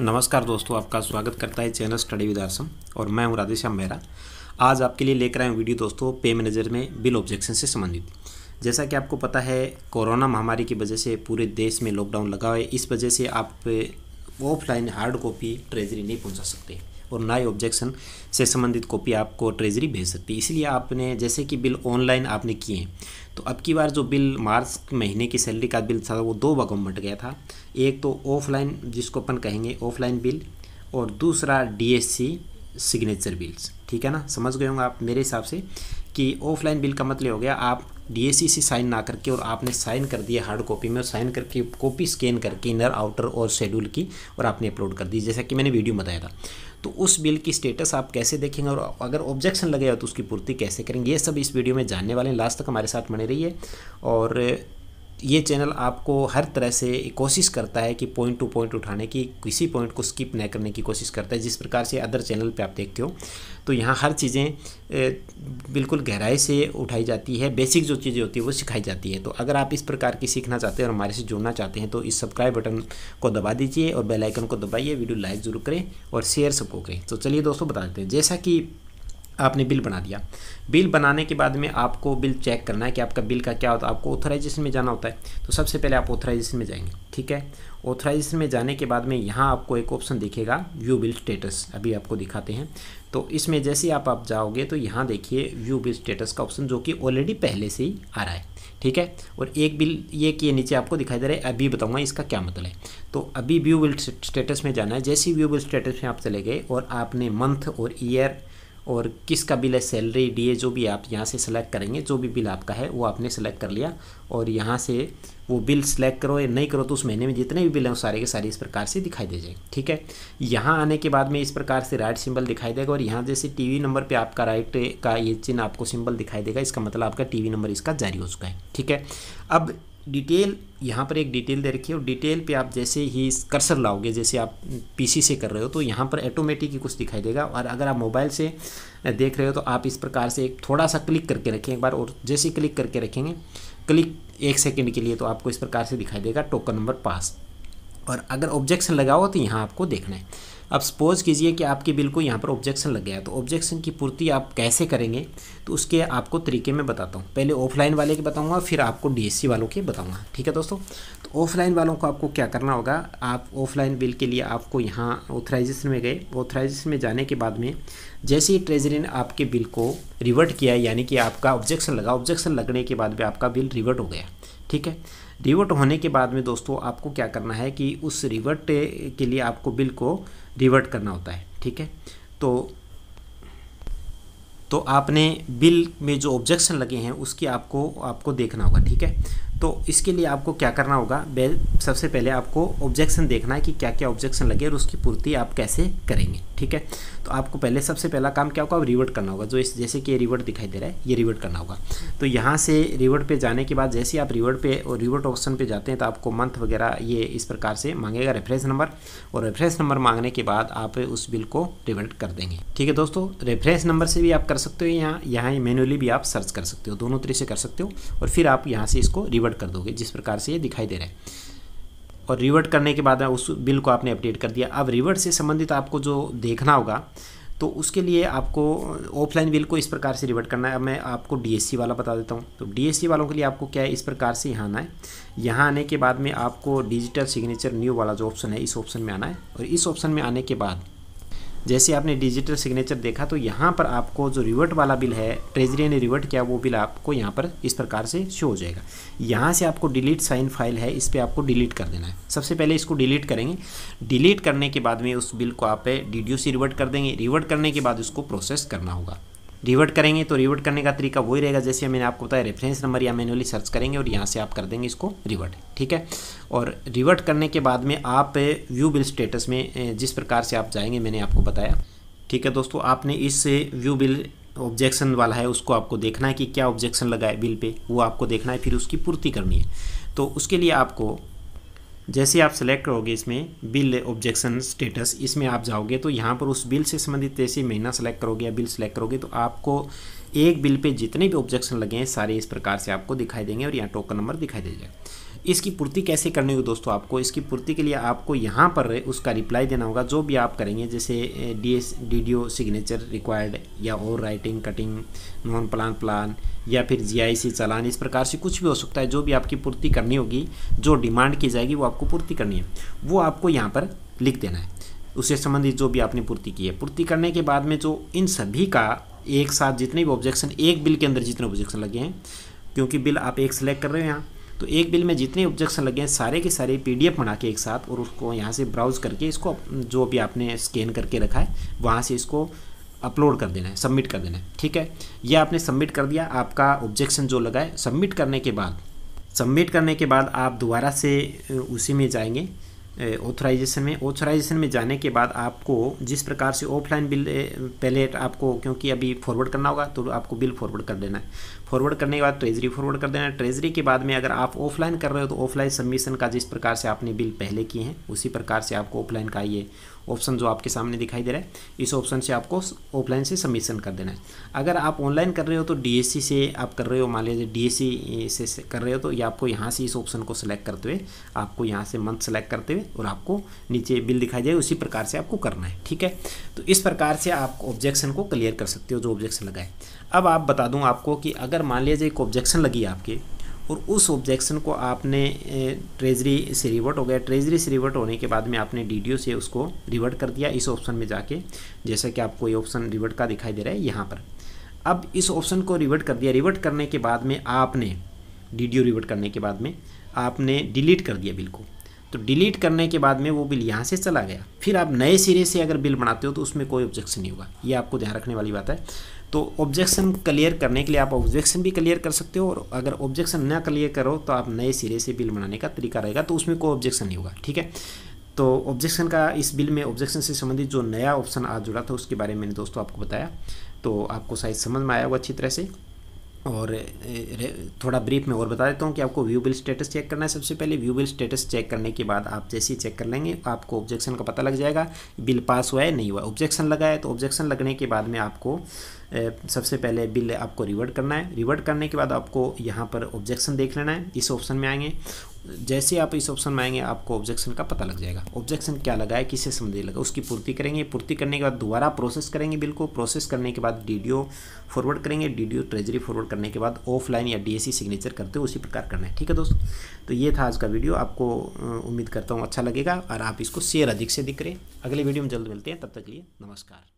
नमस्कार दोस्तों आपका स्वागत करता है चैनल स्टडी विद आसम और मैं हूं राधेश्याम मेहरा आज आपके लिए लेकर आए वीडियो दोस्तों पे मैनेजर में बिल ऑब्जेक्शन से संबंधित जैसा कि आपको पता है कोरोना महामारी की वजह से पूरे देश में लॉकडाउन लगा हुआ है इस वजह से आप ऑफलाइन हार्ड कॉपी ट्रेजरी नहीं पहुँचा सकते और ना ही ऑब्जेक्शन से संबंधित कॉपी आपको ट्रेजरी भेज सकती है इसलिए आपने जैसे कि बिल ऑनलाइन आपने किए हैं तो अब की बार जो बिल मार्च महीने की सैलरी का बिल था वो दो भागों में बंट गया था एक तो ऑफलाइन जिसको अपन कहेंगे ऑफलाइन बिल और दूसरा डीएससी सिग्नेचर बिल्स ठीक है ना समझ गए होंगे आप मेरे हिसाब से कि ऑफलाइन बिल का मतलब हो गया आप डीएससी से साइन ना करके और आपने साइन कर दिया हार्ड कॉपी में और साइन करके कॉपी स्कैन करके इनर आउटर और शेड्यूल की और आपने अपलोड कर दी जैसा कि मैंने वीडियो बताया था तो उस बिल की स्टेटस आप कैसे देखेंगे और अगर ऑब्जेक्शन लगेगा तो उसकी पूर्ति कैसे करेंगे ये सब इस वीडियो में जानने वाले हैं लास्ट तक हमारे साथ बने रहिए और ये चैनल आपको हर तरह से कोशिश करता है कि पॉइंट टू पॉइंट उठाने की किसी पॉइंट को स्किप न करने की कोशिश करता है जिस प्रकार से अदर चैनल पे आप देखते हो तो यहाँ हर चीज़ें बिल्कुल गहराई से उठाई जाती है बेसिक जो चीज़ें होती है वो सिखाई जाती है तो अगर आप इस प्रकार की सीखना चाहते हैं और हमारे से जुड़ना चाहते हैं तो इस सब्सक्राइब बटन को दबा दीजिए और बेलाइकन को दबाइए वीडियो लाइक ज़रूर करें और शेयर सबको करें तो चलिए दोस्तों बता देते हैं जैसा कि आपने बिल बना दिया बिल बनाने के बाद में आपको बिल चेक करना है कि आपका बिल का क्या होता है आपको ऑथराइजेशन में जाना होता है तो सबसे पहले आप ऑथराइजेशन में जाएंगे ठीक है ऑथराइजेशन में जाने के बाद में यहाँ आपको एक ऑप्शन दिखेगा व्यू बिल स्टेटस अभी आपको दिखाते हैं तो इसमें जैसे आप आप जाओगे तो यहाँ देखिए व्यू बिल स्टेटस का ऑप्शन जो कि ऑलरेडी पहले से ही आ रहा है ठीक है और एक बिल ये कि नीचे आपको दिखाई दे रहा है अभी बताऊंगा इसका क्या मतलब है तो अभी व्यू बिल स्टेटस में जाना है जैसे व्यू बिल स्टेटस में आप चले गए और आपने मंथ और ईयर और किसका बिल है सैलरी डी जो भी आप यहाँ से सिलेक्ट करेंगे जो भी बिल आपका है वो आपने सेलेक्ट कर लिया और यहाँ से वो बिल सेलेक्ट करो या नहीं करो तो उस महीने में जितने भी बिल हैं वो सारे के सारे इस प्रकार से दिखाई दे जाएंगे ठीक है यहाँ आने के बाद में इस प्रकार से राइट सिंबल दिखाई देगा और यहाँ जैसे टी नंबर पर आपका राइट का ये चिन्ह आपको सिंबल दिखाई देगा इसका मतलब आपका टी नंबर इसका जारी हो चुका है ठीक है अब डिटेल यहाँ पर एक डिटेल दे रखी है और डिटेल पे आप जैसे ही कर्सर लाओगे जैसे आप पीसी से कर रहे हो तो यहाँ पर ऑटोमेटिक ही कुछ दिखाई देगा और अगर आप मोबाइल से देख रहे हो तो आप इस प्रकार से एक थोड़ा सा क्लिक करके रखें एक बार और जैसे क्लिक करके रखेंगे क्लिक एक सेकेंड के लिए तो आपको इस प्रकार से दिखाई देगा टोकन नंबर पास और अगर ऑब्जेक्शन लगाओ तो यहाँ आपको देखना है अब सपोज़ कीजिए कि आपके बिल को यहाँ पर ऑब्जेक्शन लग गया तो ऑब्जेक्शन की पूर्ति आप कैसे करेंगे तो उसके आपको तरीके में बताता हूँ पहले ऑफलाइन वाले के बताऊँगा फिर आपको डी वालों के बताऊँगा ठीक है दोस्तों तो ऑफलाइन वालों को आपको क्या करना होगा आप ऑफलाइन बिल के लिए आपको यहाँ ऑथराइजेशन में गए ऑथराइजेशन में जाने के बाद में जैसे ही ट्रेजरी ने आपके बिल को रिवर्ट किया यानी कि आपका ऑब्जेक्शन लगा ऑब्जेक्शन लगने के बाद भी आपका बिल रिवर्ट हो गया ठीक है रिवर्ट होने के बाद में दोस्तों आपको क्या करना है कि उस रिवर्ट के लिए आपको बिल को रिवर्ट करना होता है ठीक है तो तो आपने बिल में जो ऑब्जेक्शन लगे हैं उसकी आपको आपको देखना होगा ठीक है तो इसके लिए आपको क्या करना होगा सबसे पहले आपको ऑब्जेक्शन देखना है कि क्या क्या ऑब्जेक्शन लगे और उसकी पूर्ति आप कैसे करेंगे ठीक है तो आपको पहले सबसे पहला काम क्या होगा रिवर्ट करना होगा जो इस जैसे कि ये रिवर्ट दिखाई दे रहा है ये रिवर्ट करना होगा तो यहाँ से रिवर्ट पे जाने के बाद जैसे आप रिवर्ट पे और रिवर्ट ऑप्शन पे जाते हैं तो आपको मंथ वगैरह ये इस प्रकार से मांगेगा रेफरेंस नंबर और रेफरेंस नंबर मांगने के बाद आप उस बिल को रिवर्ट कर देंगे ठीक है दोस्तों रेफरेंस नंबर से भी आप कर सकते हो यहाँ यहाँ मैनुअली भी आप सर्च कर सकते हो दोनों तरीके से कर सकते हो और फिर आप यहाँ से इसको रिवर्ट रिवर्ट कर दोगे जिस प्रकार से ये दिखाई दे रहा है और रिवर्ट करने के बाद उस बिल को आपने अपडेट कर दिया अब रिवर्ट से संबंधित आपको जो देखना होगा तो उसके लिए आपको ऑफलाइन बिल को इस प्रकार से रिवर्ट करना है अब मैं आपको डीएससी वाला बता देता हूँ तो डीएससी वालों के लिए आपको क्या है इस प्रकार से यहाँ आना है यहाँ आने के बाद में आपको डिजिटल सिग्नेचर न्यू वाला जो ऑप्शन है इस ऑप्शन में आना है और इस ऑप्शन में आने के बाद जैसे आपने डिजिटल सिग्नेचर देखा तो यहाँ पर आपको जो रिवर्ट वाला बिल है ट्रेजरी ने रिवर्ट किया वो बिल आपको यहाँ पर इस प्रकार से शो हो जाएगा यहाँ से आपको डिलीट साइन फाइल है इस पर आपको डिलीट कर देना है सबसे पहले इसको डिलीट करेंगे डिलीट करने के बाद में उस बिल को आप डी डी ओ सी रिवर्ट कर देंगे रिवर्ट करने के बाद उसको प्रोसेस करना होगा रिवर्ट करेंगे तो रिवर्ट करने का तरीका वही रहेगा जैसे मैंने आपको बताया रेफरेंस नंबर या मैनुअली सर्च करेंगे और यहाँ से आप कर देंगे इसको रिवर्ट ठीक है और रिवर्ट करने के बाद में आप व्यू बिल स्टेटस में जिस प्रकार से आप जाएंगे मैंने आपको बताया ठीक है दोस्तों आपने इस व्यू बिल ऑब्जेक्शन वाला है उसको आपको देखना है कि क्या ऑब्जेक्शन लगा है बिल पे वो आपको देखना है फिर उसकी पूर्ति करनी है तो उसके लिए आपको जैसे आप सेलेक्ट करोगे इसमें बिल ऑब्जेक्शन स्टेटस इसमें आप जाओगे तो यहाँ पर उस बिल से संबंधित जैसे महीना सेलेक्ट करोगे या बिल सेलेक्ट करोगे तो आपको एक बिल पे जितने भी ऑब्जेक्शन लगे हैं सारे इस प्रकार से आपको दिखाई देंगे और यहाँ टोकन नंबर दिखाई दे जाएगा इसकी पूर्ति कैसे करनी होगी दोस्तों आपको इसकी पूर्ति के लिए आपको यहाँ पर उसका रिप्लाई देना होगा जो भी आप करेंगे जैसे D S D D O signature required या और writing cutting non plan plan या फिर जीआईसी चालान इस प्रकार से कुछ भी हो सकता है जो भी आपकी पूर्ति करनी होगी जो डिमांड की जाएगी वो आपको पूर्ति करनी है वो आपको यहाँ पर लिख देना है उससे संबंधित जो भी आपने पूर्ति की है पूर्ति करने के बाद में जो इन सभी का एक साथ जितने भी ऑब्जेक्शन एक बिल के अंदर जितने ऑब्जेक्शन लगे हैं क्योंकि बिल आप एक सेलेक्ट कर रहे हो यहाँ तो एक बिल में जितने ऑब्जेक्शन लगे हैं सारे के सारे पीडीएफ बना के एक साथ और उसको यहाँ से ब्राउज़ करके इसको जो भी आपने स्कैन करके रखा है वहाँ से इसको अपलोड कर देना है सबमिट कर देना है ठीक है ये आपने सबमिट कर दिया आपका ऑब्जेक्शन जो लगा है सबमिट करने के बाद सबमिट करने के बाद आप दोबारा से उसी में जाएंगे ऑथराइजेशन में ऑथराइजेशन में जाने के बाद आपको जिस प्रकार से ऑफलाइन बिल पहले आपको क्योंकि अभी फॉरवर्ड करना होगा तो आपको बिल फॉरवर्ड कर देना है फॉरवर्ड करने के बाद ट्रेजरी फॉरवर्ड कर देना है ट्रेजरी के बाद में अगर आप ऑफलाइन कर रहे हो तो ऑफलाइन सबमिशन का जिस प्रकार से आपने बिल पहले किए हैं उसी प्रकार से आपको ऑफलाइन का ये ऑप्शन जो आपके सामने दिखाई दे रहा है इस ऑप्शन से आपको ऑफलाइन से सबमिशन कर देना है अगर आप ऑनलाइन कर रहे हो तो डी से आप कर रहे हो मान लीजिए डी से कर रहे हो तो ये आपको यहाँ से इस ऑप्शन को सिलेक्ट करते हुए आपको यहाँ से मंथ सेलेक्ट करते हुए और आपको नीचे बिल दिखाई जाए उसी प्रकार से आपको करना है ठीक है तो इस प्रकार से आप ऑब्जेक्शन को क्लियर कर सकते हो जो ऑब्जेक्शन लगाए अब आप बता दूँ आपको कि अगर मान लीजिए एक ऑब्जेक्शन लगी आपके और उस ऑब्जेक्शन को आपने ट्रेजरी से रिवर्ट हो गया ट्रेजरी से रिवर्ट होने के बाद में आपने डी से उसको रिवर्ट कर दिया इस ऑप्शन में जाके जैसा कि आपको ये ऑप्शन रिवर्ट का दिखाई दे रहा है यहाँ पर अब इस ऑप्शन को रिवर्ट कर दिया रिवर्ट करने के बाद में आपने डी रिवर्ट करने के बाद में आपने डिलीट कर दिया बिल को तो डिलीट करने के बाद में वो बिल यहाँ से चला गया फिर आप नए सिरे से अगर बिल बनाते हो तो उसमें कोई ऑब्जेक्शन नहीं होगा ये आपको ध्यान रखने वाली बात है तो ऑब्जेक्शन क्लियर करने के लिए आप ऑब्जेक्शन भी क्लियर कर सकते हो और अगर ऑब्जेक्शन ना क्लियर करो तो आप नए सिरे से बिल बनाने का तरीका रहेगा तो उसमें कोई ऑब्जेक्शन नहीं होगा ठीक है तो ऑब्जेक्शन का इस बिल में ऑब्जेक्शन से संबंधित जो नया ऑप्शन आज जुड़ा था उसके बारे में मैंने दोस्तों आपको बताया तो आपको शायद समझ में आया होगा अच्छी तरह से और थोड़ा ब्रीफ में और बता देता हूँ कि आपको व्यू बिल स्टेटस चेक करना है सबसे पहले व्यू बिल स्टेटस चेक करने के बाद आप जैसे ही चेक कर लेंगे आपको ऑब्जेक्शन का पता लग जाएगा बिल पास हुआ है नहीं हुआ ऑब्जेक्शन लगा है तो ऑब्जेक्शन लगने के बाद में आपको सबसे पहले बिल आपको रिवर्ट करना है रिवर्ट करने के बाद आपको यहाँ पर ऑब्जेक्शन देख लेना है इस ऑप्शन में आएंगे जैसे आप इस ऑप्शन में आएंगे आपको ऑब्जेक्शन का पता लग जाएगा ऑब्जेक्शन क्या लगा है किसे समझे लगा उसकी पूर्ति करेंगे पूर्ति करने के बाद दोबारा प्रोसेस करेंगे बिल को प्रोसेस करने के बाद डीडीओ फॉरवर्ड करेंगे डीडीओ ट्रेजरी फॉरवर्ड करने के बाद ऑफलाइन या डीएससी सिग्नेचर करते हो उसी प्रकार करना है ठीक है दोस्तों तो ये था आज का वीडियो आपको उम्मीद करता हूँ अच्छा लगेगा और आप इसको शेयर अधिक से अधिक करें अगले वीडियो में जल्द मिलते हैं तब तक लिए नमस्कार